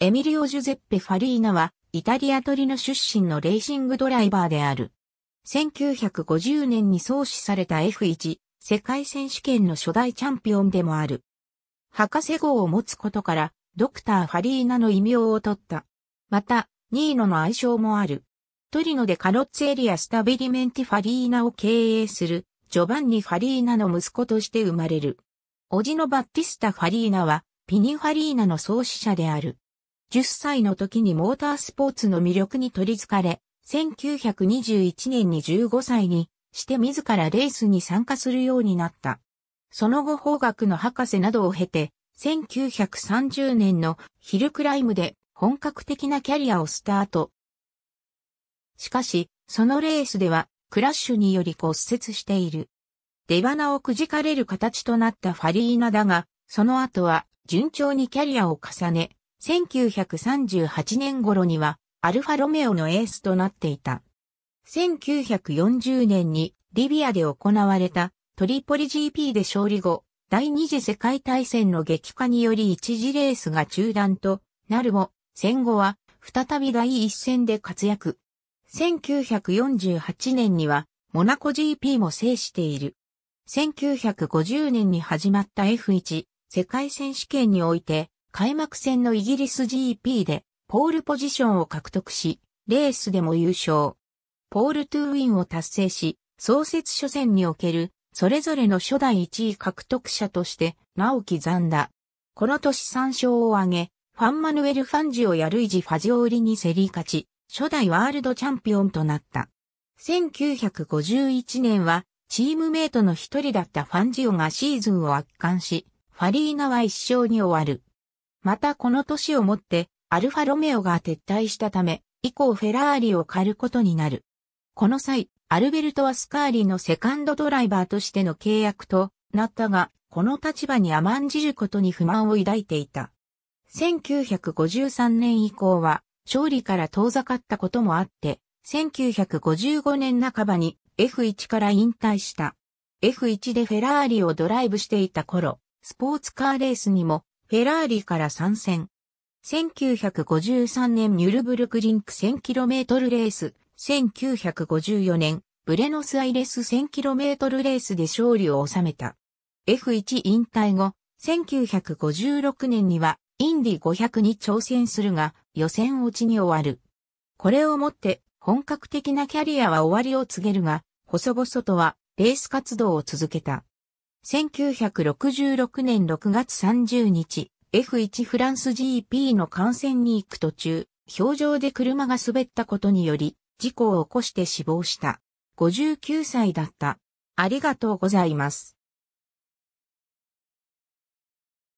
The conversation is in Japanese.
エミリオ・ジュゼッペ・ファリーナは、イタリアトリノ出身のレーシングドライバーである。1950年に創始された F1 世界選手権の初代チャンピオンでもある。博士号を持つことから、ドクター・ファリーナの異名を取った。また、ニーノの愛称もある。トリノでカロッツエリア・スタビリメンティ・ファリーナを経営する、ジョバンニ・ファリーナの息子として生まれる。おじのバッティスタ・ファリーナは、ピニファリーナの創始者である。10歳の時にモータースポーツの魅力に取り憑かれ、1921年に15歳にして自らレースに参加するようになった。その後法学の博士などを経て、1930年のヒルクライムで本格的なキャリアをスタート。しかし、そのレースではクラッシュにより骨折している。出花をくじかれる形となったファリーナだが、その後は順調にキャリアを重ね、1938年頃にはアルファロメオのエースとなっていた。1940年にリビアで行われたトリポリ GP で勝利後、第二次世界大戦の激化により一次レースが中断となるも、戦後は再び第一戦で活躍。1948年にはモナコ GP も制している。1950年に始まった F1 世界選手権において開幕戦のイギリス GP でポールポジションを獲得し、レースでも優勝。ポールトゥウィンを達成し、創設初戦における、それぞれの初代1位獲得者として、名を刻んだ。この年3勝を挙げ、ファンマヌエル・ファンジオやルイジ・ファジオーリに競り勝ち、初代ワールドチャンピオンとなった。1951年は、チームメイトの一人だったファンジオがシーズンを圧巻し、ファリーナは一勝に終わる。またこの年をもって、アルファロメオが撤退したため、以降フェラーリを借ることになる。この際、アルベルトはスカーリのセカンドドライバーとしての契約となったが、この立場に甘んじることに不満を抱いていた。1953年以降は、勝利から遠ざかったこともあって、1955年半ばに F1 から引退した。F1 でフェラーリをドライブしていた頃、スポーツカーレースにもフェラーリから参戦。1953年ニュルブルクリンク 1000km レース、1954年ブレノスアイレス 1000km レースで勝利を収めた。F1 引退後、1956年にはインディ500に挑戦するが予選落ちに終わる。これをもって本格的なキャリアは終わりを告げるが、細々とはレース活動を続けた。1966年6月30日、F1 フランス GP の観戦に行く途中、氷上で車が滑ったことにより、事故を起こして死亡した。59歳だった。ありがとうございます。